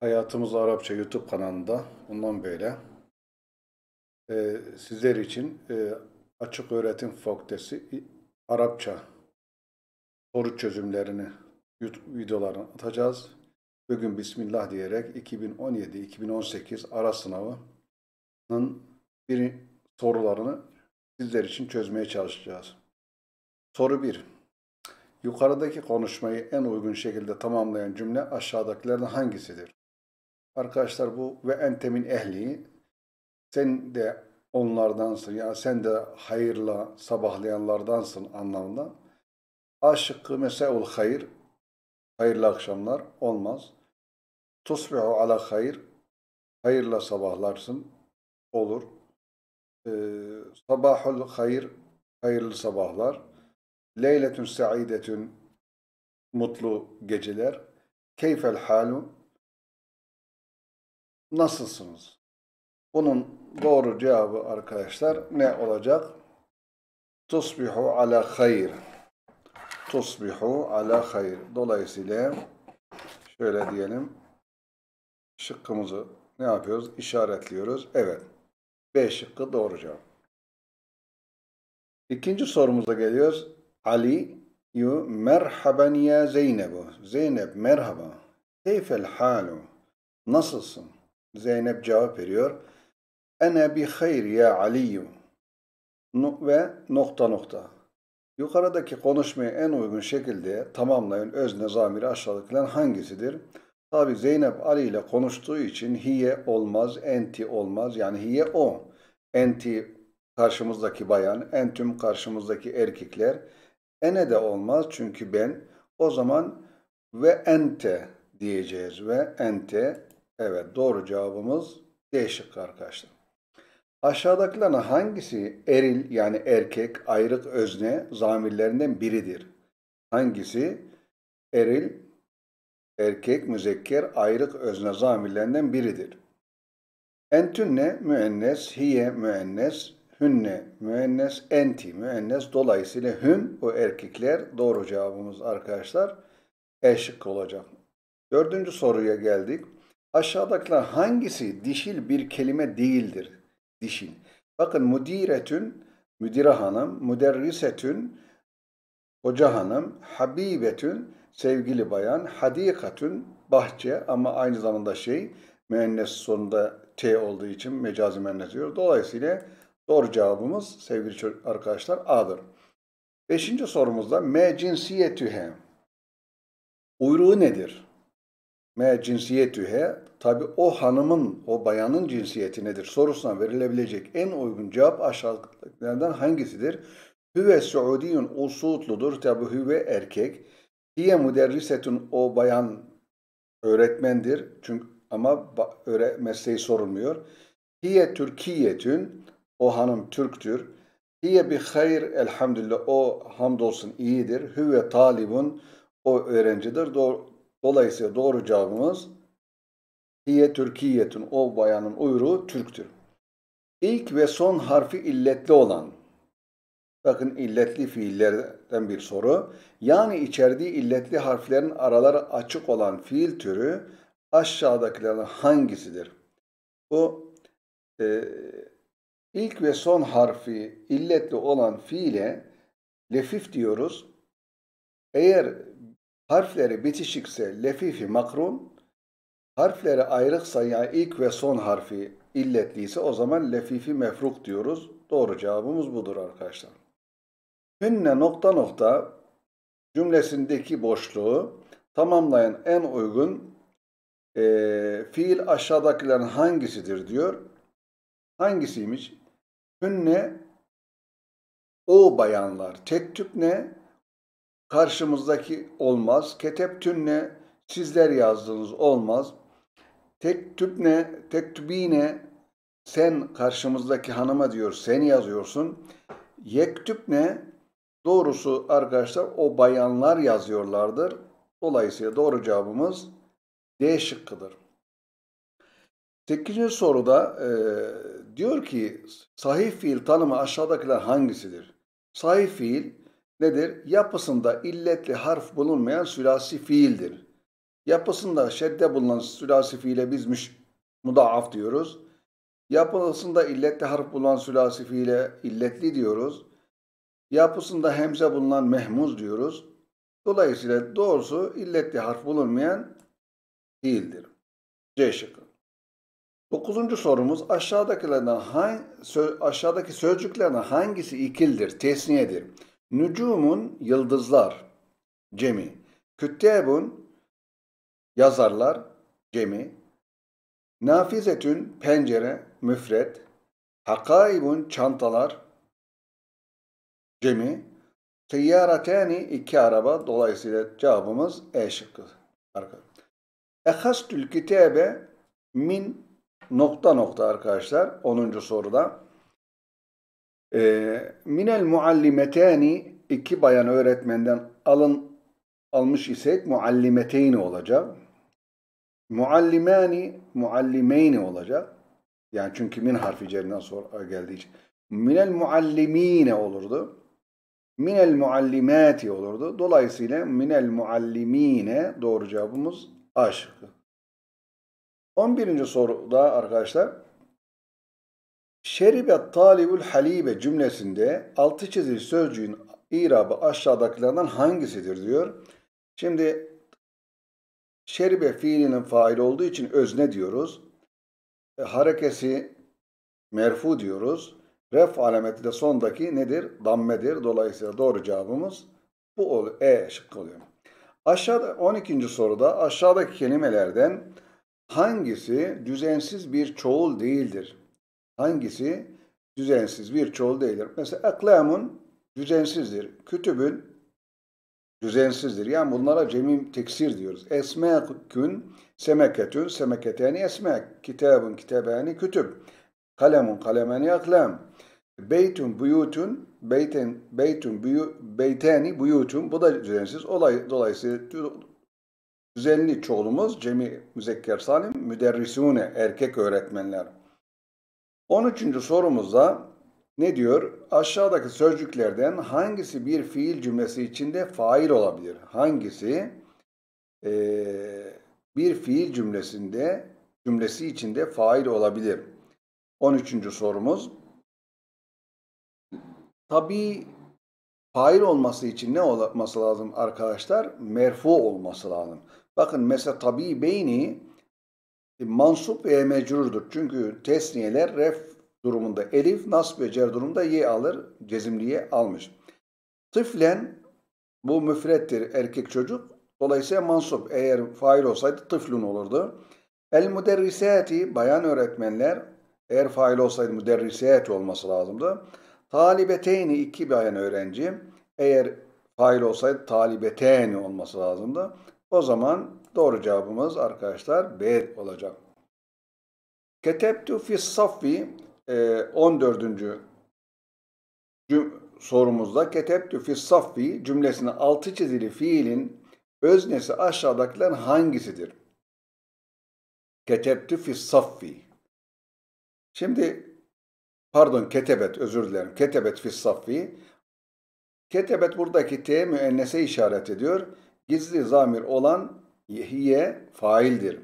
Hayatımız Arapça YouTube kanalında bundan böyle e, sizler için e, Açık Öğretim Fakültesi Arapça soru çözümlerini YouTube videolarını atacağız. Bugün Bismillah diyerek 2017-2018 ara sınavının bir sorularını sizler için çözmeye çalışacağız. Soru 1. Yukarıdaki konuşmayı en uygun şekilde tamamlayan cümle aşağıdakilerden hangisidir? Arkadaşlar bu ve entemin ehli sen de onlardansın ya sen de hayırla sabahlayanlardansın anlamında. A şıkkı hayır hayırlı akşamlar olmaz. Tusbihu ala hayır hayırla sabahlarsın olur. Ee, sabahul hayır hayırlı sabahlar. Leyletün saidetün mutlu geceler. Keyfel halu nasılsınız? Bunun doğru cevabı arkadaşlar ne olacak? Tusbihu ala hayr. Tusbihu ala hayr. Dolayısıyla şöyle diyelim. Şıkkımızı ne yapıyoruz? İşaretliyoruz. Evet. B şıkkı doğru cevap. İkinci sorumuza geliyoruz. Ali yu merhaben ya Zeynep. Zeynep merhaba. Keyfel halu. Nasılsın? Zeynep cevap veriyor. Ene bi hayr ya Aliyyum. Ve nokta nokta. Yukarıdaki konuşmayı en uygun şekilde tamamlayın özne zamiri aşağıdakilerden hangisidir? Tabi Zeynep Ali ile konuştuğu için hiye olmaz, enti olmaz. Yani hiye o. Enti karşımızdaki bayan, entüm karşımızdaki erkekler. Ene de olmaz çünkü ben o zaman ve ente diyeceğiz ve ente Evet doğru cevabımız D şıkkı arkadaşlar. Aşağıdakilerden hangisi eril yani erkek ayrık özne zamirlerinden biridir? Hangisi eril erkek müzekker ayrık özne zamirlerinden biridir? Entünne müennes, hiye müennes, hünne müennes, enti müennes. Dolayısıyla hün o erkekler doğru cevabımız arkadaşlar. E şıkkı olacak. Dördüncü soruya geldik. Aşağıdakiler hangisi dişil bir kelime değildir? Dişil. Bakın müdiretün, müdire hanım, müderrisetün, hoca hanım, habibetün, sevgili bayan, hadikatün, bahçe ama aynı zamanda şey, müennes sonunda T olduğu için mecazi müennes diyor. Dolayısıyla doğru cevabımız sevgili arkadaşlar A'dır. Beşinci sorumuzda M cinsiyetühe. Uyruğu nedir? M cinsiyetühe Tabi o hanımın, o bayanın cinsiyeti nedir sorusuna verilebilecek en uygun cevap aşağıdakilerden hangisidir? Hüve Suudiyun suudludur Tabi hüve erkek. Hiye müderrisetun o bayan öğretmendir. Çünkü ama öyle mesleği sorulmuyor. Hiye Türkiyetün o hanım Türktür. Hiye bir hayır elhamdülillah o hamdolsun iyidir. Hüve talibun o öğrencidir. Dolayısıyla doğru cevabımız Hiye Türkiyetun. O bayanın uyruğu Türktür. İlk ve son harfi illetli olan. Bakın illetli fiillerden bir soru. Yani içerdiği illetli harflerin araları açık olan fiil türü aşağıdakilerden hangisidir? Bu e, ilk ve son harfi illetli olan fiile lefif diyoruz. Eğer harfleri bitişikse lefifi makrun, Harfleri ayrıksa yani ilk ve son harfi illetliyse o zaman lefifi mefruk diyoruz. Doğru cevabımız budur arkadaşlar. Hünne nokta nokta cümlesindeki boşluğu tamamlayan en uygun e, fiil aşağıdakilerin hangisidir diyor. Hangisiymiş? Hünne o bayanlar. Tek tüp ne? Karşımızdaki olmaz. Ketep tünne sizler yazdığınız olmaz. Tek tübne, tek tübine sen karşımızdaki hanıma diyor sen yazıyorsun. Yektüp ne? Doğrusu arkadaşlar o bayanlar yazıyorlardır. Dolayısıyla doğru cevabımız D şıkkıdır. 8. soruda e, diyor ki sahih fiil tanımı aşağıdakiler hangisidir? Sahih fiil nedir? Yapısında illetli harf bulunmayan sülasi fiildir. Yapısında şedde bulunan sülasifiyle bizmiş mudaaf diyoruz. Yapısında illetli harf bulunan sülasifiyle illetli diyoruz. Yapısında hemze bulunan mehmuz diyoruz. Dolayısıyla doğrusu illetli harf bulunmayan değildir. C şıkkı. Dokuzuncu sorumuz aşağıdakilerden hangi, sö, aşağıdaki sözcüklerden hangisi ikildir, tesniyedir? Nücumun yıldızlar, cemi. Küttebun yazarlar cemi, nafizetün pencere müfret, hakaibun çantalar cemi, teyyaratani iki araba dolayısıyla cevabımız E şıkkı. Ehastül kitabe min nokta nokta arkadaşlar 10. soruda. Ee, minel muallimetani iki bayan öğretmenden alın almış isek muallimeteyni olacak muallimani muallimeyni olacak. Yani çünkü min harfi cerinden sonra e, geldiği için. Minel muallimine olurdu. Minel muallimati olurdu. Dolayısıyla minel muallimine doğru cevabımız aşık. şıkkı. 11. soruda arkadaşlar Şeribe talibul halibe cümlesinde altı çizili sözcüğün irabı aşağıdakilerden hangisidir diyor. Şimdi Şeribe fiilinin faili olduğu için özne diyoruz. E, harekesi merfu diyoruz. Ref alameti de sondaki nedir? Dammedir. Dolayısıyla doğru cevabımız bu ol E şıkkı oluyor. Aşağıda 12. soruda aşağıdaki kelimelerden hangisi düzensiz bir çoğul değildir? Hangisi düzensiz bir çoğul değildir? Mesela eklamun düzensizdir. Kütübün düzensizdir. Yani bunlara cemim teksir diyoruz. Esmekün, semeketün, semeketeni esmek, kitabın, kitabeni, kütüb, kalemun, kalemeni, aklem, beytun, buyutun, beyten, beytun, buyu, beyteni, buyutun, bu da düzensiz. Olay, dolayısıyla düzenli çoğulumuz cemi müzekker salim, müderrisune, erkek öğretmenler. 13. sorumuzda ne diyor? Aşağıdaki sözcüklerden hangisi bir fiil cümlesi içinde fail olabilir? Hangisi e, bir fiil cümlesinde cümlesi içinde fail olabilir? 13. sorumuz. tabii fail olması için ne olması lazım arkadaşlar? Merfu olması lazım. Bakın mesela tabii beyni e, mansup ve mecrurdur. Çünkü tesniyeler ref durumunda elif, nasb ve cer durumunda ye alır, cezimliye almış. Tıflen bu müfrettir erkek çocuk. Dolayısıyla mansup eğer fail olsaydı tıflun olurdu. El müderrisati bayan öğretmenler eğer fail olsaydı müderrisati olması lazımdı. Talibeteyni iki bayan öğrenci eğer fail olsaydı talibeteyni olması lazımdı. O zaman doğru cevabımız arkadaşlar B olacak. Ketebtu fis saffi 14. Ee, sorumuzda ketebtü fissaffi cümlesine altı çizili fiilin öznesi aşağıdakilerin hangisidir? Ketebtü fissaffi. Şimdi pardon ketebet özür dilerim. Ketebet fissaffi. Ketebet buradaki T müennese işaret ediyor. Gizli zamir olan hiye faildir.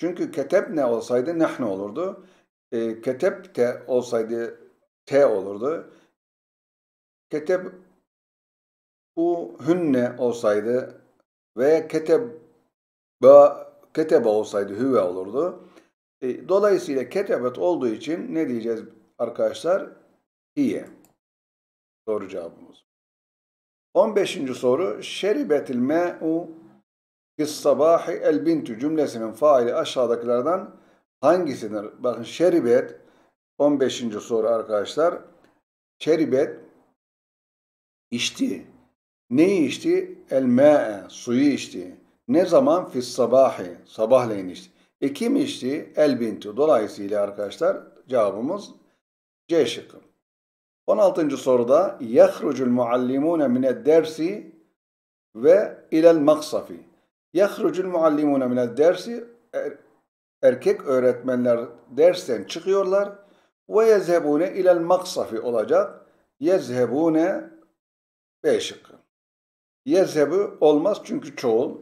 Çünkü keteb ne olsaydı nehne olurdu. E, ketep te olsaydı T olurdu. Ketep bu hünne olsaydı ve ketep ba ketebe olsaydı hüve olurdu. E, dolayısıyla ketebet olduğu için ne diyeceğiz arkadaşlar? Hiye. Doğru cevabımız. 15. soru Şeribetil me'u bis sabahi el bintu cümlesinin faili aşağıdakilerden Hangisini? Bakın şeribet 15. soru arkadaşlar. Şeribet içti. Neyi içti? El me'e, suyu içti. Ne zaman? Fis sabahi, sabahleyin içti. E kim içti? El binti. Dolayısıyla arkadaşlar cevabımız C şıkkı. 16. soruda yahrucul muallimune mine dersi ve ilel maksafi. Yahrucul muallimune mine dersi e, erkek öğretmenler dersten çıkıyorlar. Ve yezhebune ilel maksafi olacak. Yezhebune B şıkkı. Yezhebu olmaz çünkü çoğul.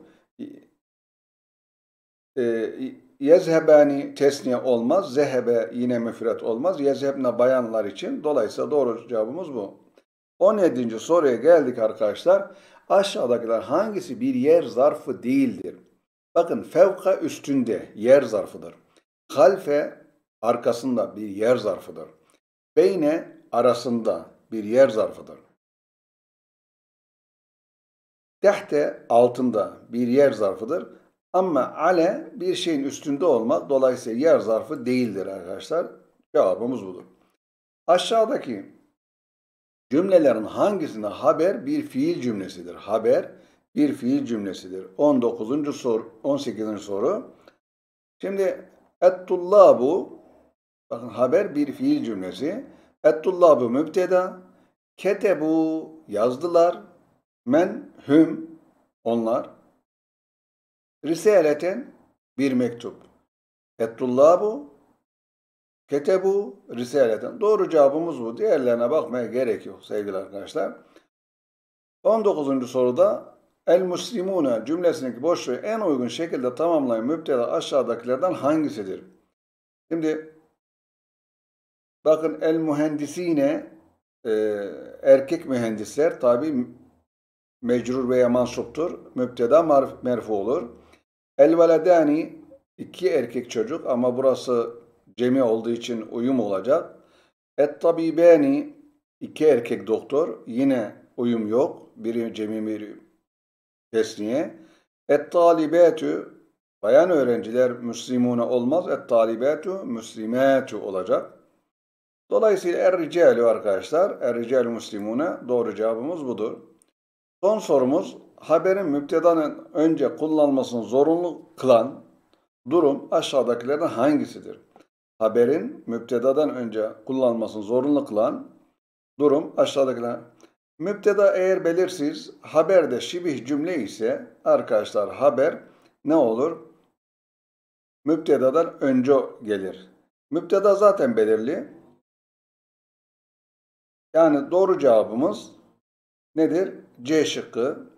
E, yezhebani tesniye olmaz. Zehebe yine müfret olmaz. Yezhebne bayanlar için. Dolayısıyla doğru cevabımız bu. 17. soruya geldik arkadaşlar. Aşağıdakiler hangisi bir yer zarfı değildir? Bakın fevka üstünde yer zarfıdır. Halfe arkasında bir yer zarfıdır. Beyne arasında bir yer zarfıdır. Tehte altında bir yer zarfıdır. Ama ale bir şeyin üstünde olmaz. Dolayısıyla yer zarfı değildir arkadaşlar. Cevabımız budur. Aşağıdaki cümlelerin hangisinde haber bir fiil cümlesidir? Haber bir fiil cümlesidir. 19. soru, 18. soru. Şimdi ettullabu bakın haber bir fiil cümlesi. Ettullabu mübteda ketebu yazdılar. Men hüm onlar. Risaleten bir mektup. Ettullabu ketebu risaleten. Doğru cevabımız bu. Diğerlerine bakmaya gerek yok sevgili arkadaşlar. 19. soruda El muslimune cümlesindeki boşluğu en uygun şekilde tamamlayan müptela aşağıdakilerden hangisidir? Şimdi bakın el mühendisine e, erkek mühendisler tabi mecrur veya mansuptur. Müpteda marf, merfu olur. El veledani iki erkek çocuk ama burası cemi olduğu için uyum olacak. Et tabibeni iki erkek doktor yine uyum yok. Biri cemi biri Tesniye. Et talibetü bayan öğrenciler müslimune olmaz. Et talibetü müslimetü olacak. Dolayısıyla er ricalu arkadaşlar. Er ricalu müslimune doğru cevabımız budur. Son sorumuz haberin müptedanın önce kullanmasını zorunlu kılan durum aşağıdakilerden hangisidir? Haberin müptedadan önce kullanmasını zorunlu kılan durum aşağıdakilerden Müpteda eğer belirsiz, haber de şibih cümle ise arkadaşlar haber ne olur? Müptedadan önce gelir. Müpteda zaten belirli. Yani doğru cevabımız nedir? C şıkkı.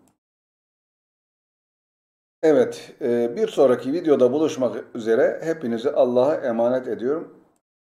Evet, e, bir sonraki videoda buluşmak üzere hepinizi Allah'a emanet ediyorum.